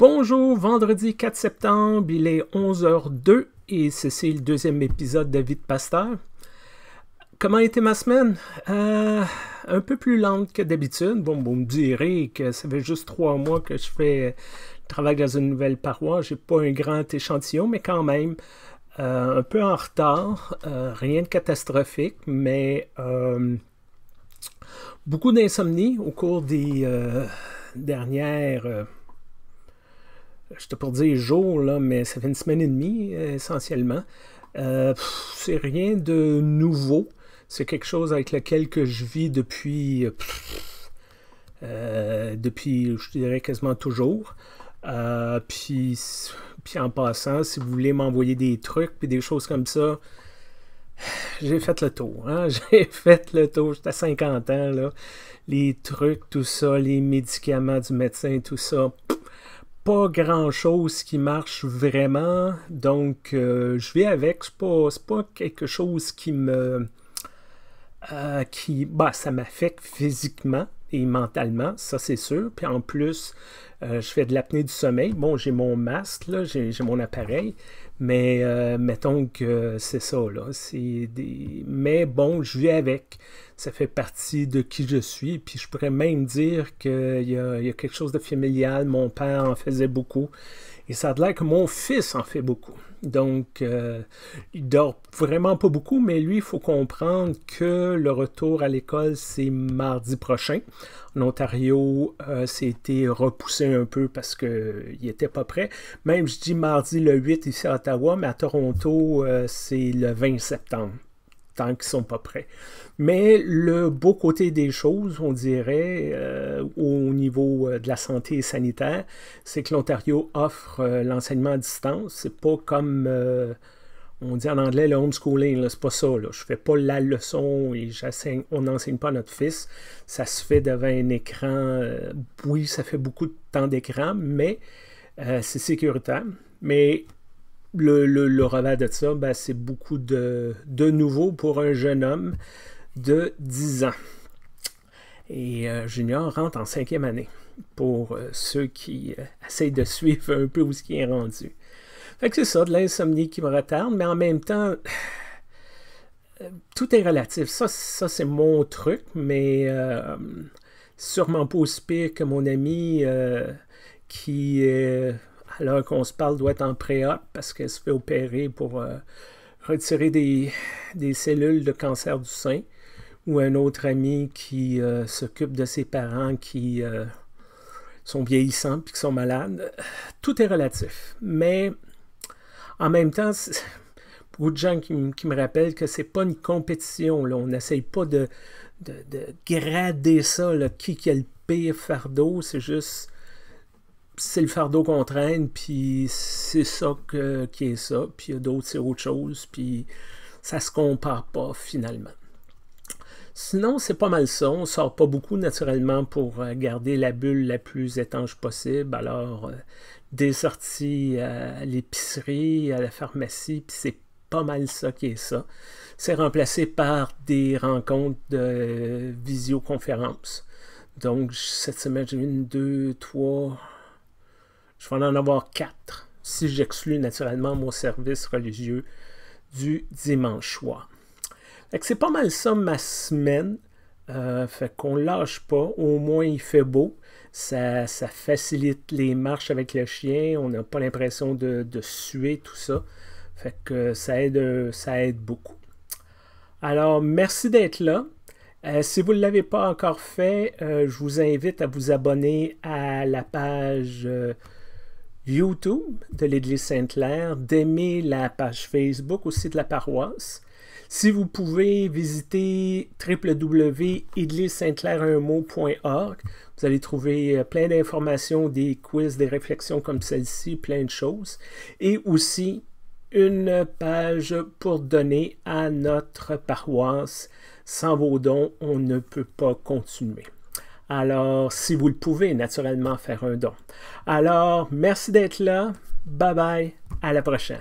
Bonjour, vendredi 4 septembre, il est 11h02 et ceci est le deuxième épisode de Vite Pasteur. Comment a été ma semaine? Euh, un peu plus lente que d'habitude. Bon, vous me direz que ça fait juste trois mois que je fais travail travail dans une nouvelle paroisse. J'ai pas un grand échantillon, mais quand même, euh, un peu en retard. Euh, rien de catastrophique, mais beaucoup d'insomnie au cours des dernières je te pour dire jour, là, mais ça fait une semaine et demie euh, essentiellement. Euh, c'est rien de nouveau. C'est quelque chose avec lequel je vis depuis, euh, depuis, je dirais quasiment toujours. puis, puis en passant, si vous voulez m'envoyer des trucs, puis des choses comme ça, j'ai fait le tour. Hein. J'ai fait le tour. J'étais à 50 ans. Là. Les trucs, tout ça, les médicaments du médecin, tout ça pas grand-chose qui marche vraiment, donc euh, je vais avec. C'est pas, pas quelque chose qui me... Euh, qui, bah, ça m'affecte physiquement et mentalement, ça c'est sûr. Puis en plus, euh, je fais de l'apnée du sommeil. Bon, j'ai mon masque, j'ai mon appareil, mais euh, mettons que c'est ça, là. Des... Mais bon, je vis avec. Ça fait partie de qui je suis. Puis je pourrais même dire qu'il y, y, a quelque chose de familial. Mon père en faisait beaucoup. Et ça a l'air que mon fils en fait beaucoup. Donc, euh, il dort vraiment pas beaucoup, mais lui, il faut comprendre que le retour à l'école, c'est mardi prochain. En Ontario, euh, c'était repoussé un peu parce qu'il euh, n'était pas prêt. Même, je dis mardi le 8 ici à Ottawa, mais à Toronto, c'est le 20 septembre tant qu'ils sont pas prêts. Mais le beau côté des choses, on dirait, euh, au niveau euh, de la santé et sanitaire, c'est que l'Ontario offre euh, l'enseignement à distance. C'est pas comme on dit en anglais le homeschooling, c'est pas ça. Je Je fais pas la leçon et on n'enseigne pas notre fils. Ça se fait devant un écran. oui, ça fait beaucoup de temps d'écran, mais c'est sécuritaire. Mais le, le, de ça, ben, c'est beaucoup de, nouveau pour un jeune homme de 10 ans. Et euh, Junior rentre en cinquième année pour euh, ceux qui euh, essayent de suivre un peu où ce qui est rendu. Fait que c'est ça, de l'insomnie qui me retarde, mais en même temps, tout est relatif. Ça, c'est mon truc, mais sûrement pas aussi que mon ami qui l'heure qu'on se parle, doit être en pré-op parce qu'elle se fait opérer pour euh, retirer des, cellules de cancer du sein. Ou un autre ami qui euh, s'occupe de ses parents qui euh, sont vieillissants puis qui sont malades. Tout est relatif. Mais en même temps, beaucoup de gens qui, me rappellent que c'est pas une compétition. On n'essaye pas de, grader ça, qui, qui a le pire fardeau. C'est juste c'est le fardeau qu'on traîne, puis c'est ça qui est ça, puis il y a d'autres, c'est autre chose, puis ça se compare pas finalement. Sinon, c'est pas mal ça. On sort pas beaucoup naturellement pour euh, garder la bulle la plus étanche possible. Alors, euh, des sorties à l'épicerie, à la pharmacie, puis c'est pas mal ça qui est ça. C'est remplacé par des rencontres de visioconférence. Donc, cette semaine, j'ai une, deux, trois, je vais en avoir quatre si j'exclus naturellement mon service religieux du dimanche soir. C'est pas mal ça ma semaine. Euh, fait qu'on lâche pas. Au moins, il fait beau. Ça, facilite les marches avec le chien. On n'a pas l'impression de, suer, tout ça. Fait que ça aide, ça aide beaucoup. Alors, merci d'être là. Euh, si vous ne l'avez pas encore fait, euh, je vous invite à vous abonner à la page YouTube de l'Église Sainte-Claire, d'aimer la page Facebook aussi de la paroisse. Si vous pouvez visiter www.église-saint-clair-un-mot.org, vous allez trouver euh, plein d'informations, des quiz, des réflexions comme celle-ci, plein de choses. Et aussi une page pour donner à notre paroisse. Sans vos dons, on ne peut pas continuer. Alors, si vous le pouvez, naturellement, faire un don. Alors, merci d'être là. Bye bye. À la prochaine.